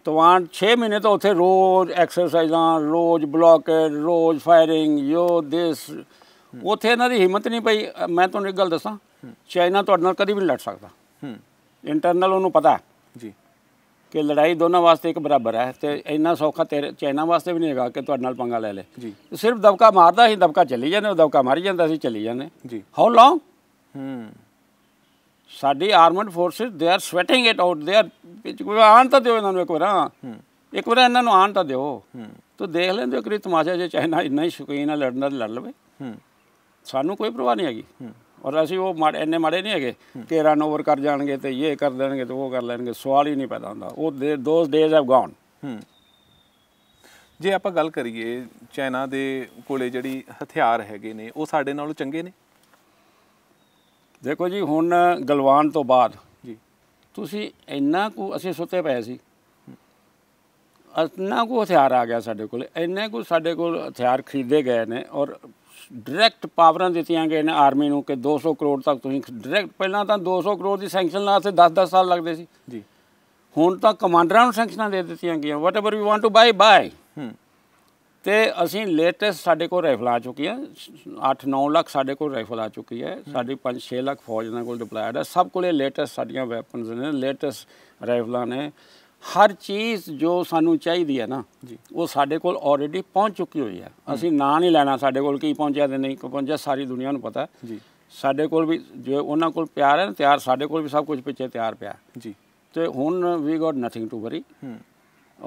ਤਾਈਵਾਨ 6 ਮਹੀਨੇ ਤੋਂ ਉੱਥੇ ਰੋਜ਼ ਐਕਸਰਸਾਈਜ਼ਾਂ ਰੋਜ਼ ਬਲੌਕੇਡ ਰੋਜ਼ ਫਾਇਰਿੰਗ ਯੋ ਦਿਸ ਉੱਥੇ ਇਹਨਾਂ ਦੀ ਹਿੰਮਤ ਨਹੀਂ ਪਈ ਮੈਂ ਤੁਹਾਨੂੰ ਇੱਕ ਗੱਲ ਦੱਸਾਂ ਚਾਈਨਾ ਤੁਹਾਡੇ ਨਾਲ ਕਦੀ ਵੀ ਨਹੀਂ ਲੜ ਸਕਦਾ ਇੰਟਰਨਲ ਉਹਨੂੰ ਪਤਾ ਜੀ ਕਿ ਲੜਾਈ ਦੋਨਾਂ ਵਾਸਤੇ ਇੱਕ ਬਰਾਬਰ ਹੈ ਤੇ ਇੰਨਾ ਸੌਖਾ ਤੇ ਚਾਈਨਾ ਵਾਸਤੇ ਵੀ ਨਹੀਂ ਹੈਗਾ ਕਿ ਤੁਹਾਡੇ ਨਾਲ ਪੰਗਾ ਲੈ ਲੇ ਜੀ ਸਿਰਫ ਦਬਕਾ ਮਾਰਦਾ ਸੀ ਦਬਕਾ ਚੱਲੀ ਜਾਂਦਾ ਉਹ ਦਬਕਾ ਮਾਰੀ ਜਾਂਦਾ ਸੀ ਚੱਲੀ ਜਾਂਦੇ ਜੀ ਹਾਊ ਲੌਂਗ ਹੂੰ ਸਾਡੀ armed forces they are sweating it out they are ਆਣ ਤਾਂ ਦਿਓ ਇਹਨਾਂ ਨੂੰ ਇੱਕ ਵਾਰ ਇੱਕ ਵਾਰ ਇਹਨਾਂ ਨੂੰ ਆਣ ਤਾਂ ਦਿਓ ਤੋ ਦੇਖ ਲੈਂਦੇ ਕਿ ਤਮਾਸ਼ਾ ਜੇ ਚਾਈਨਾ ਇੰਨਾ ਹੀ ਸ਼ੁਕੀਨ ਆ ਲੜਨ ਦਾ ਲੜ ਲਵੇ ਸਾਨੂੰ ਕੋਈ ਪਰਵਾਹ ਨਹੀਂ ਹੈਗੀ ਔਰ ਅਸੀਂ ਉਹ ਮਾੜੇ ਇੰਨੇ ਮਾੜੇ ਨਹੀਂ ਹੈਗੇ ਕਿ ਰਨ ਓਵਰ ਕਰ ਜਾਣਗੇ ਤੇ ਇਹ ਕਰ ਦੇਣਗੇ ਤੇ ਉਹ ਕਰ ਲੈਣਗੇ ਸਵਾਲ ਹੀ ਨਹੀਂ ਪੈਦਾ ਹੁੰਦਾ ਉਹ ਦੋਸ ਡੇਜ਼ ਹੈਵ ਗੋਨ ਜੇ ਆਪਾਂ ਗੱਲ ਕਰੀਏ ਚਾਈਨਾ ਦੇ ਕੋਲੇ ਜਿਹੜੀ ਹਥਿਆਰ ਹੈਗੇ ਨੇ ਉਹ ਸਾਡੇ ਨਾਲੋਂ ਚੰਗੇ ਨੇ ਦੇਖੋ ਜੀ ਹੁਣ ਗਲਵਾਨ ਤੋਂ ਬਾਅਦ ਜੀ ਤੁਸੀਂ ਇੰਨਾ ਕੁ ਅਸੀਂ ਸੁੱਤੇ ਪਏ ਸੀ ਇੰਨਾ ਕੁ ਹਥਿਆਰ ਆ ਗਿਆ ਸਾਡੇ ਕੋਲ ਇੰਨੇ ਕੁ ਸਾਡੇ ਕੋਲ ਹਥਿਆਰ ਖਰੀਦੇ ਗਏ ਨੇ ਔਰ ਡਾਇਰੈਕਟ ਪਾਵਰਾਂ ਦਿੱਤੀਆਂ ਗਏ ਨੇ ਆਰਮੀ ਨੂੰ ਕਿ 200 ਕਰੋੜ ਤੱਕ ਤੁਸੀਂ ਡਾਇਰੈਕਟ ਪਹਿਲਾਂ ਤਾਂ 200 ਕਰੋੜ ਦੀ ਸੈਂਕਸ਼ਨ ਨਾਲ ਤੇ 10-10 ਸਾਲ ਲੱਗਦੇ ਸੀ ਜੀ ਹੁਣ ਤਾਂ ਕਮਾਂਡਰਾਂ ਨੂੰ ਸੈਂਕਸ਼ਨਾਂ ਦੇ ਦਿੱਤੀਆਂ ਗਈਆਂ whatever we want to buy buy ਤੇ ਅਸੀਂ ਲੇਟੈਸਟ ਸਾਡੇ ਕੋਲ ਰਾਈਫਲ ਆ ਚੁੱਕੀ ਹੈ 8-9 ਲੱਖ ਸਾਡੇ ਕੋਲ ਰਾਈਫਲ ਆ ਚੁੱਕੀ ਹੈ ਸਾਡੀ 5-6 ਲੱਖ ਫੌਜ ਨਾਲ ਕੋਲ ਡਿਪਲਾਇਡ ਹੈ ਸਭ ਕੋਲੇ ਲੇਟੈਸਟ ਸਾਡੀਆਂ ਵੈਪਨਸ ਨੇ ਲੇਟੈਸਟ ਰਾਈਫਲਾਂ ਨੇ ਹਰ ਚੀਜ਼ ਜੋ ਸਾਨੂੰ ਚਾਹੀਦੀ ਹੈ ਨਾ ਉਹ ਸਾਡੇ ਕੋਲ ਆਲਰੇਡੀ ਪਹੁੰਚ ਚੁੱਕੀ ਹੋਈ ਹੈ ਅਸੀਂ ਨਾਂ ਨਹੀਂ ਲੈਣਾ ਸਾਡੇ ਕੋਲ ਕੀ ਪਹੁੰਚਿਆ ਤੇ ਨਹੀਂ ਪਹੁੰਚਿਆ ਸਾਰੀ ਦੁਨੀਆ ਨੂੰ ਪਤਾ ਜੀ ਸਾਡੇ ਕੋਲ ਵੀ ਜੋ ਉਹਨਾਂ ਕੋਲ ਪਿਆਰ ਹੈ ਤਿਆਰ ਸਾਡੇ ਕੋਲ ਵੀ ਸਭ ਕੁਝ ਪਿੱਛੇ ਤਿਆਰ ਪਿਆ ਜੀ ਤੇ ਹੁਣ ਵੀ ਗਾਟ ਨਥਿੰਗ ਟੂ ਵਰੀ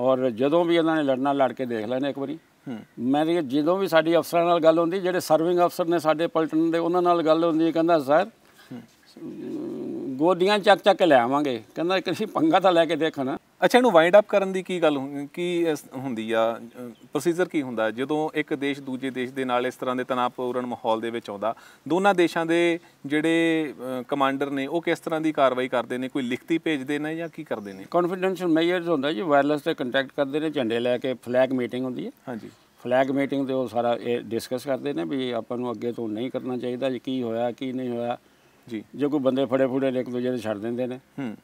ਔਰ ਜਦੋਂ ਵੀ ਇਹਨਾਂ ਨੇ ਲੜਨਾ ਲੜ ਕੇ ਦੇਖ ਲੈਣਾ ਇੱਕ ਵਾਰੀ ਮੈਂ ਜਦੋਂ ਵੀ ਸਾਡੀ ਅਫਸਰਾਂ ਨਾਲ ਗੱਲ ਹੁੰਦੀ ਜਿਹੜੇ ਸਰਵਿੰਗ ਅਫਸਰ ਨੇ ਸਾਡੇ ਪਲਟਨ ਦੇ ਉਹਨਾਂ ਨਾਲ ਗੱਲ ਹੁੰਦੀ ਹੈ ਕਹਿੰਦਾ ਸਰ ਗੋਡੀਆਂ ਚੱਕ ਚੱਕ ਲੈ ਆਵਾਂਗੇ ਕਹਿੰਦਾ ਕਿ ਅਸੀਂ ਪੰਗਾ ਤਾਂ ਲੈ ਕੇ ਦੇਖਣਾ ਅੱਛਾ ਇਹਨੂੰ ਵਾਈਂਡ ਅਪ ਕਰਨ ਦੀ ਕੀ ਗੱਲ ਕੀ ਹੁੰਦੀ ਆ ਪ੍ਰੋਸੀਜਰ ਕੀ ਹੁੰਦਾ ਜਦੋਂ ਇੱਕ ਦੇਸ਼ ਦੂਜੇ ਦੇਸ਼ ਦੇ ਨਾਲ ਇਸ ਤਰ੍ਹਾਂ ਦੇ ਤਣਾਅਪੂਰਨ ਮਾਹੌਲ ਦੇ ਵਿੱਚ ਆਉਂਦਾ ਦੋਨਾਂ ਦੇਸ਼ਾਂ ਦੇ ਜਿਹੜੇ ਕਮਾਂਡਰ ਨੇ ਉਹ ਕਿਸ ਤਰ੍ਹਾਂ ਦੀ ਕਾਰਵਾਈ ਕਰਦੇ ਨੇ ਕੋਈ ਲਿਖਤੀ ਭੇਜਦੇ ਨੇ ਜਾਂ ਕੀ ਕਰਦੇ ਨੇ ਕੌਨਫੀਡੈਂਸ਼ੀਅਲ ਮੈਜਰਸ ਹੁੰਦਾ ਜੀ ਵਾਇਰਲੈਸ ਤੇ ਕੰਟੈਕਟ ਕਰਦੇ ਨੇ ਝੰਡੇ ਲੈ ਕੇ ਫਲੈਗ ਮੀਟਿੰਗ ਹੁੰਦੀ ਹੈ ਹਾਂਜੀ ਫਲੈਗ ਮੀਟਿੰਗ ਤੇ ਉਹ ਸਾਰਾ ਇਹ ਡਿਸਕਸ ਕਰਦੇ ਨੇ ਵੀ ਆਪਾਂ ਨੂੰ ਅੱਗੇ ਤੋਂ ਨਹੀਂ ਕਰਨਾ ਚਾਹੀਦਾ ਜੀ ਕੀ ਹੋਇਆ ਕੀ ਨਹੀਂ ਹੋਇਆ ਜੀ ਜੇ ਕੋਈ ਬੰਦੇ ਫੜੇ ਫੁੜੇ ਨੇ ਇੱਕ ਦੂਜੇ ਨੂੰ ਛੱਡ ਦਿੰਦੇ ਨੇ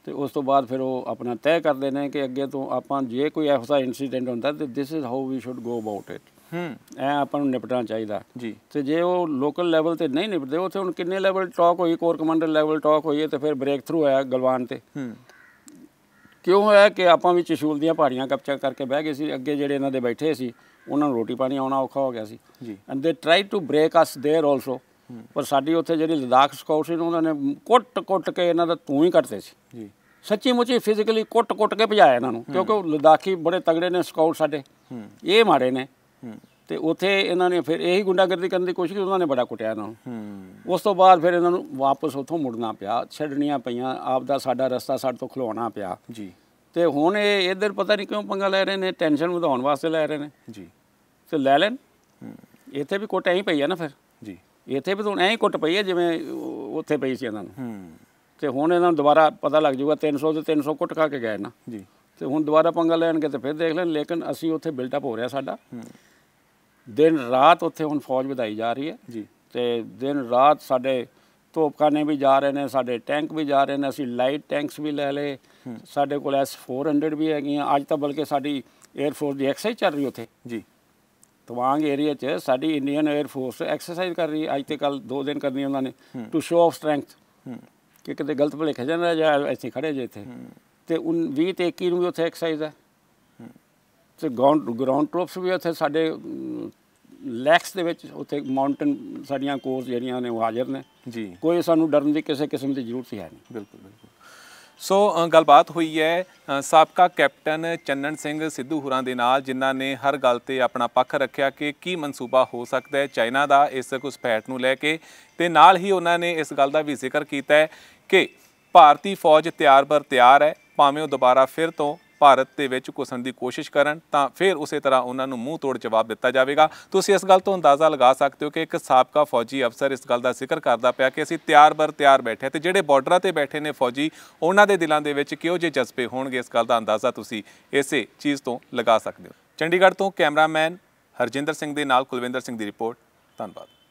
ਤੇ ਉਸ ਤੋਂ ਬਾਅਦ ਫਿਰ ਉਹ ਆਪਣਾ ਤੈਅ ਕਰਦੇ ਨੇ ਕਿ ਅੱਗੇ ਤੋਂ ਆਪਾਂ ਜੇ ਕੋਈ ਐਸਾ ਇਨਸੀਡੈਂਟ ਹੁੰਦਾ ਤੇ this is how we should go about it ਹੂੰ ਐ ਆਪਾਂ ਨੂੰ ਨਿਪਟਣਾ ਚਾਹੀਦਾ ਜੀ ਤੇ ਜੇ ਉਹ ਲੋਕਲ ਲੈਵਲ ਤੇ ਨਹੀਂ ਨਿਪਟਦੇ ਉੱਥੇ ਹੁਣ ਕਿੰਨੇ ਲੈਵਲ ਟਾਕ ਹੋਈ ਕੋਰ ਕਮਾਂਡਰ ਲੈਵਲ ਟਾਕ ਹੋਈ ਤੇ ਫਿਰ ਬ੍ਰੇਕ ਥਰੂ ਆਇਆ ਗਲਵਾਨ ਤੇ ਹੂੰ ਕਿਉਂ ਹੋਇਆ ਕਿ ਆਪਾਂ ਵੀ ਚਸ਼ੂਲ ਦੀਆਂ ਪਹਾੜੀਆਂ ਕਪਚਾ ਕਰਕੇ ਬਹਿ ਗਏ ਸੀ ਅੱਗੇ ਜਿਹੜੇ ਇਹਨਾਂ ਦੇ ਬੈਠੇ ਸੀ ਉਹਨਾਂ ਨੂੰ ਰੋਟੀ ਪਾਣੀ ਆਉਣਾ ਔਖਾ ਹੋ ਗਿਆ ਸੀ ਜੀ and they try to break us there also ਪਰ ਸਾਡੀ ਉੱਥੇ ਜਿਹੜੀ ਲਦਾਖ ਸਕਾਊਟ ਸੀ ਉਹਨਾਂ ਨੇ ਕੁੱਟ-ਕੁੱਟ ਕੇ ਇਹਨਾਂ ਦਾ ਤੂੰ ਹੀ ਕੱਟਦੇ ਸੀ ਜੀ ਸੱਚੀ ਮੁੱਚੀ ਫਿਜ਼ੀਕਲੀ ਕੁੱਟ-ਕੁੱਟ ਕੇ ਭਜਾਇਆ ਇਹਨਾਂ ਨੂੰ ਕਿਉਂਕਿ ਉਹ ਲਦਾਖੀ ਬੜੇ ਤਗੜੇ ਨੇ ਸਕਾਊਟ ਸਾਡੇ ਇਹ ਮਾਰੇ ਨੇ ਤੇ ਉੱਥੇ ਇਹਨਾਂ ਨੇ ਫਿਰ ਇਹੀ ਗੁੰਡਾਗਰਦੀ ਕਰਨ ਦੀ ਕੋਸ਼ਿਸ਼ ਉਹਨਾਂ ਨੇ ਬੜਾ ਕੁੱਟਿਆ ਇਹਨਾਂ ਨੂੰ ਉਸ ਤੋਂ ਬਾਅਦ ਫਿਰ ਇਹਨਾਂ ਨੂੰ ਵਾਪਸ ਉੱਥੋਂ ਮੁੜਨਾ ਪਿਆ ਛੱਡਣੀਆਂ ਪਈਆਂ ਆਪ ਦਾ ਸਾਡਾ ਰਸਤਾ ਸਾਡੇ ਤੋਂ ਖਲੋਣਾ ਪਿਆ ਜੀ ਤੇ ਹੁਣ ਇਹ ਇਧਰ ਪਤਾ ਨਹੀਂ ਕਿਉਂ ਪੰਗਾ ਲੈ ਰਹੇ ਨੇ ਟੈਨਸ਼ਨ ਵਧਾਉਣ ਵਾਸਤੇ ਲੈ ਰਹੇ ਨੇ ਜੀ ਤੇ ਲੈ ਲੈਣ ਇੱਥੇ ਵੀ ਕੋਟਾ ਹੀ ਪਈ ਆ ਨਾ ਫਿਰ ਜੀ ਇੱਥੇ ਵੀ ਹੁਣ ਐਂ ਕੁੱਟ ਪਈ ਹੈ ਜਿਵੇਂ ਉੱਥੇ ਪਈ ਸੀ ਇਹਨਾਂ ਨੂੰ ਤੇ ਹੁਣ ਇਹਨਾਂ ਨੂੰ ਦੁਬਾਰਾ ਪਤਾ ਲੱਗ ਜਾਊਗਾ 300 ਤੇ 300 ਕੁੱਟ ਖਾ ਕੇ ਗਏ ਨਾ ਜੀ ਤੇ ਹੁਣ ਦੁਬਾਰਾ ਪੰਗਾ ਲੈਣਗੇ ਤੇ ਫਿਰ ਦੇਖ ਲੈਣ ਲੇਕਿਨ ਅਸੀਂ ਉੱਥੇ ਬਿਲਟ ਅਪ ਹੋ ਰਿਹਾ ਸਾਡਾ ਦਿਨ ਰਾਤ ਉੱਥੇ ਹੁਣ ਫੌਜ ਵਧਾਈ ਜਾ ਰਹੀ ਹੈ ਜੀ ਤੇ ਦਿਨ ਰਾਤ ਸਾਡੇ ਤੋਪਖਾਨੇ ਵੀ ਜਾ ਰਹੇ ਨੇ ਸਾਡੇ ਟੈਂਕ ਵੀ ਜਾ ਰਹੇ ਨੇ ਅਸੀਂ ਲਾਈਟ ਟੈਂਕਸ ਵੀ ਲੈ ਲਏ ਸਾਡੇ ਕੋਲ S400 ਵੀ ਹੈਗੀਆਂ ਅੱਜ ਤਾਂ ਬਲਕਿ ਸਾਡੀ 에ਅਰ ਫੋਰਸ ਦੀ ਐਕਸਰਸਾਈਜ਼ ਚੱਲ ਰਹੀ ਉੱਥੇ ਜੀ ਤਵਾਂਗ ਏਰੀਆ 'ਚ ਸਾਡੀ ਇੰਡੀਅਨ 에ਅਰ ਫੋਰਸ ਐਕਸਰਸਾਈਜ਼ ਕਰ ਰਹੀ ਹੈ ਅੱਜ ਤੇ ਕੱਲ 2 ਦਿਨ ਕਰਨੀ ਉਹਨਾਂ ਨੇ ਟੂ ਸ਼ੋ ਆਫ ਸਟਰੈਂਥ ਕਿ ਕਿਤੇ ਗਲਤ ਭਲੇਖੇ ਜਾਂਦਾ ਜਾਂ ਐਸੀ ਖੜੇ ਜੇ ਇੱਥੇ ਤੇ 20 ਤੇ 21 ਨੂੰ ਵੀ ਉੱਥੇ ਐਕਸਰਸਾਈਜ਼ ਹੈ ਤੇ ਗਰਾਊਂਡ ਗਰਾਊਂਡ ਟ੍ਰੋਪਸ ਵੀ ਉੱਥੇ ਸਾਡੇ ਲੈਕਸ ਦੇ ਵਿੱਚ ਉੱਥੇ ਮਾਊਂਟਨ ਸਾਡੀਆਂ ਕੋਰਸ ਜਿਹੜੀਆਂ ਨੇ ਉਹ ਹਾਜ਼ਰ ਨੇ ਜੀ ਕੋਈ ਸਾਨੂੰ ਡਰਨ ਦੀ ਕਿਸੇ ਕਿਸਮ ਦੀ ਜ਼ਰੂਰਤ ਹੀ ਹੈ ਨਹੀਂ ਬਿਲਕੁਲ ਬਿਲਕੁਲ ਸੋ ਗੱਲਬਾਤ ਹੋਈ ਹੈ ਸਾਬਕਾ ਕੈਪਟਨ ਚੰਨਣ ਸਿੰਘ ਸਿੱਧੂ ਹੁਰਾਂ ਦੇ ਨਾਲ ਜਿਨ੍ਹਾਂ ਨੇ ਹਰ ਗੱਲ ਤੇ ਆਪਣਾ ਪੱਖ ਰੱਖਿਆ ਕਿ ਕੀ ਮਨਸੂਬਾ ਹੋ ਸਕਦਾ ਹੈ ਚਾਈਨਾ ਦਾ ਇਸ ਘੁਸਪੈਠ ਨੂੰ ਲੈ ਕੇ ਤੇ ਨਾਲ ਹੀ ਉਹਨਾਂ ਨੇ ਇਸ ਗੱਲ ਦਾ ਵੀ ਜ਼ਿਕਰ ਕੀਤਾ ਹੈ ਕਿ ਭਾਰਤੀ ਫੌਜ ਤਿਆਰ ਬਰ ਤਿਆਰ ਹੈ ਭਾਵੇਂ ਉਹ ਦੁਬਾਰਾ ਫਿਰ ਤੋਂ ਭਾਰਤ ਦੇ ਵਿੱਚ ਘੁਸਣ ਦੀ ਕੋਸ਼ਿਸ਼ ਕਰਨ ਤਾਂ ਫਿਰ ਉਸੇ ਤਰ੍ਹਾਂ ਉਹਨਾਂ ਨੂੰ ਮੂੰਹ ਤੋੜ ਜਵਾਬ ਦਿੱਤਾ ਜਾਵੇਗਾ ਤੁਸੀਂ ਇਸ ਗੱਲ ਤੋਂ ਅੰਦਾਜ਼ਾ ਲਗਾ ਸਕਦੇ ਹੋ ਕਿ ਇੱਕ ਸਾਬਕਾ ਫੌਜੀ ਅਫਸਰ ਇਸ ਗੱਲ ਦਾ ਜ਼ਿਕਰ ਕਰਦਾ ਪਿਆ ਕਿ ਅਸੀਂ ਤਿਆਰ ਬਰ ਤਿਆਰ ਬੈਠੇ ਤੇ ਜਿਹੜੇ ਬਾਰਡਰਾਂ ਤੇ ਬੈਠੇ ਨੇ ਫੌਜੀ ਉਹਨਾਂ ਦੇ ਦਿਲਾਂ ਦੇ ਵਿੱਚ ਕਿਹੋ ਜਿਹੇ ਜਜ਼ਬੇ ਹੋਣਗੇ ਇਸ ਗੱਲ ਦਾ ਅੰਦਾਜ਼ਾ ਤੁਸੀਂ ਇਸੇ ਚੀਜ਼ ਤੋਂ ਲਗਾ ਸਕਦੇ ਹੋ ਚੰਡੀਗੜ੍ਹ ਤੋਂ ਕੈਮਰਾਮੈਨ ਹਰਜਿੰਦਰ ਸਿੰਘ ਦੇ ਨਾਲ ਕੁਲਵਿੰਦਰ ਸਿੰਘ ਦੀ ਰਿਪੋਰਟ ਧੰਨਵਾਦ